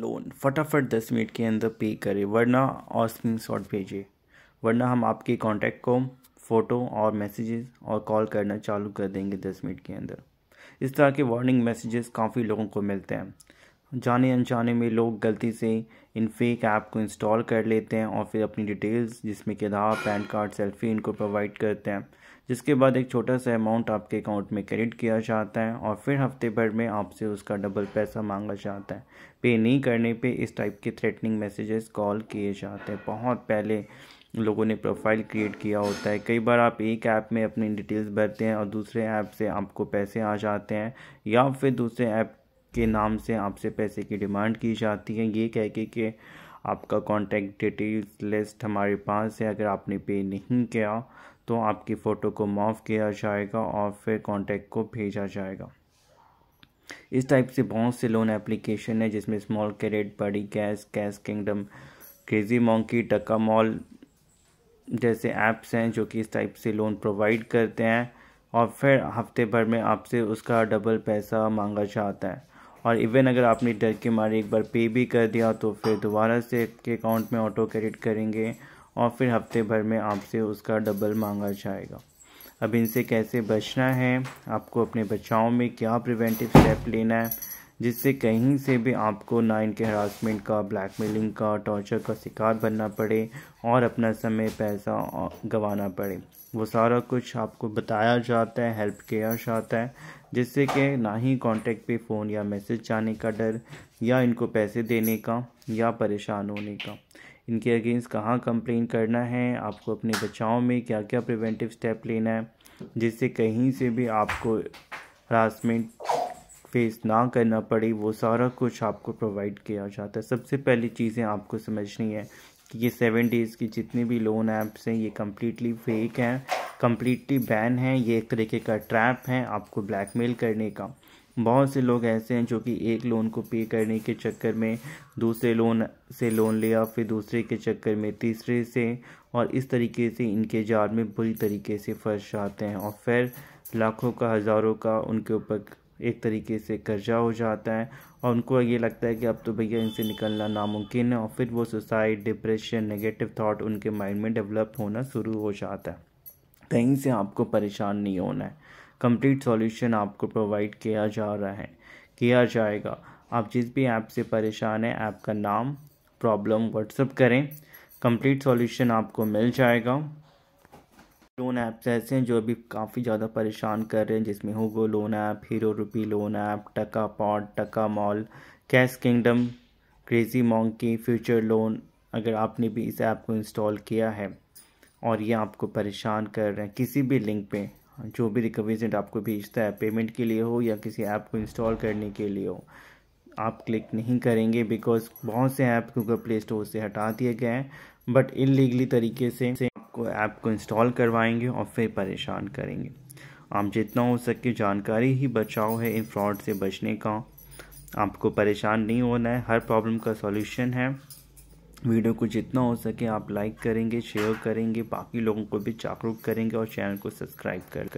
loan फटाफट दस minute के अंदर पे करें वरना और स्क्रीन शॉट भेजें वरना हम आपके कॉन्टैक्ट को फ़ोटो और मैसेजेस और कॉल करना चालू कर देंगे दस मिनट के अंदर इस तरह के वार्निंग मैसेजेस काफ़ी लोगों को मिलते हैं जाने अनजाने में लोग गलती से इन फेक ऐप को इंस्टॉल कर लेते हैं और फिर अपनी डिटेल्स जिसमें कि आधार पैन कार्ड सेल्फी इनको प्रोवाइड करते हैं जिसके बाद एक छोटा सा अमाउंट आपके अकाउंट में क्रेडिट किया जाता है और फिर हफ्ते भर में आपसे उसका डबल पैसा मांगा जाता है पे नहीं करने पे इस टाइप के थ्रेटनिंग मैसेजेस कॉल किए जाते हैं बहुत पहले लोगों ने प्रोफाइल क्रिएट किया होता है कई बार आप एक ऐप में अपनी डिटेल्स भरते हैं और दूसरे ऐप से आपको पैसे आ जाते हैं या फिर दूसरे ऐप के नाम से आपसे पैसे की डिमांड की जाती है ये कह के कि आपका कॉन्टैक्ट डिटेल्स लिस्ट हमारे पास है अगर आपने पे नहीं किया तो आपकी फ़ोटो को माफ़ किया जाएगा और फिर कॉन्टैक्ट को भेजा जाएगा इस टाइप से बहुत से लोन एप्लीकेशन है जिसमें स्मॉल क्रेडिट बड़ी cash cash kingdom crazy monkey Taka mall जैसे ऐप्स हैं जो कि इस टाइप से लोन प्रोवाइड करते हैं और फिर हफ्ते भर में आपसे उसका डबल पैसा मांगा जाता है और इवन अगर आपने डर के मारे एक बार पे भी कर दिया तो फिर दोबारा से आपके अकाउंट में ऑटो क्रेडिट करेंगे और फिर हफ्ते भर में आपसे उसका डबल मांगा जाएगा अब इनसे कैसे बचना है आपको अपने बचाव में क्या प्रिवेंटिव स्टेप लेना है जिससे कहीं से भी आपको ना इनके हरासमेंट का ब्लैकमेलिंग का टॉर्चर का शिकार बनना पड़े और अपना समय पैसा गंवाना पड़े वो सारा कुछ आपको बताया जाता है हेल्प किया जाता है जिससे कि ना ही कांटेक्ट पे फ़ोन या मैसेज जाने का डर या इनको पैसे देने का या परेशान होने का इनके अगेंस्ट कहाँ कंप्लेन करना है आपको अपने बचाव में क्या क्या प्रिवेंटिव स्टेप लेना है जिससे कहीं से भी आपको हरासमेंट फेस ना करना पड़े वो सारा कुछ आपको प्रोवाइड किया जाता है सबसे पहली चीज़ें आपको समझनी है कि ये सेवन डेज़ की जितने भी लोन ऐप्स हैं ये कम्प्लीटली फेक हैं कम्प्लीटली बैन है ये एक तरीके का ट्रैप है आपको ब्लैकमेल करने का बहुत से लोग ऐसे हैं जो कि एक लोन को पे करने के चक्कर में दूसरे लोन से लोन लिया फिर दूसरे के चक्कर में तीसरे से और इस तरीके से इनके जार में बुरी तरीके से फंस जाते हैं और फिर लाखों का हज़ारों का उनके ऊपर एक तरीके से कर्जा हो जाता है और उनको ये लगता है कि अब तो भैया इनसे निकलना नामुमकिन है और फिर वो सुसाइड डिप्रेशन नेगेटिव थाट उनके माइंड में डेवलप होना शुरू हो जाता है कहीं से आपको परेशान नहीं होना है कंप्लीट सॉल्यूशन आपको प्रोवाइड किया जा रहा है किया जाएगा आप जिस भी ऐप से परेशान हैं ऐप का नाम प्रॉब्लम व्हाट्सअप करें कंप्लीट सॉल्यूशन आपको मिल जाएगा लोन ऐप्स ऐसे हैं जो अभी काफ़ी ज़्यादा परेशान कर रहे हैं जिसमें होगो loan app hero rupee loan app Taka pot Taka mall cash kingdom crazy monkey future loan अगर आपने भी इस ऐप को इंस्टॉल किया है और ये आपको परेशान कर रहे हैं किसी भी लिंक पे जो भी रिकवरी सेंट आपको भेजता है पेमेंट के लिए हो या किसी ऐप को इंस्टॉल करने के लिए हो आप क्लिक नहीं करेंगे बिकॉज बहुत से ऐप गूगल प्ले स्टोर से हटा दिए गए हैं बट इलीगली तरीके से आपको ऐप को इंस्टॉल करवाएंगे और फिर परेशान करेंगे आप जितना हो सके जानकारी ही बचाओ है इन फ्रॉड से बचने का आपको परेशान नहीं होना है हर प्रॉब्लम का सॉल्यूशन है वीडियो को जितना हो सके आप लाइक करेंगे शेयर करेंगे बाकी लोगों को भी जागरूक करेंगे और चैनल को सब्सक्राइब कर